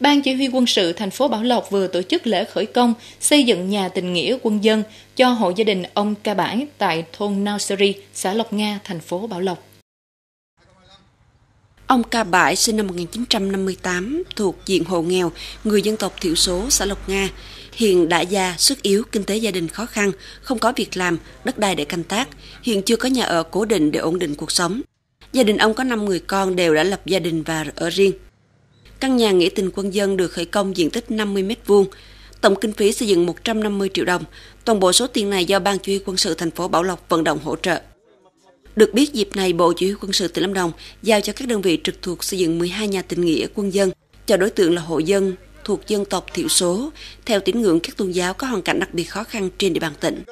Ban Chỉ huy quân sự thành phố Bảo Lộc vừa tổ chức lễ khởi công xây dựng nhà tình nghĩa quân dân cho hộ gia đình ông Ca Bãi tại thôn Nao Seri, xã Lộc Nga, thành phố Bảo Lộc. Ông Ca Bãi sinh năm 1958, thuộc diện hộ nghèo, người dân tộc thiểu số xã Lộc Nga. Hiện đã già, sức yếu, kinh tế gia đình khó khăn, không có việc làm, đất đai để canh tác. Hiện chưa có nhà ở cố định để ổn định cuộc sống. Gia đình ông có 5 người con đều đã lập gia đình và ở riêng. Căn nhà nghĩa tình quân dân được khởi công diện tích 50 m2, tổng kinh phí xây dựng 150 triệu đồng. Toàn bộ số tiền này do Ban Chỉ huy quân sự thành phố Bảo Lộc vận động hỗ trợ. Được biết dịp này Bộ Chỉ huy quân sự tỉnh Lâm Đồng giao cho các đơn vị trực thuộc xây dựng 12 nhà tình nghĩa quân dân cho đối tượng là hộ dân thuộc dân tộc thiểu số theo tín ngưỡng các tôn giáo có hoàn cảnh đặc biệt khó khăn trên địa bàn tỉnh.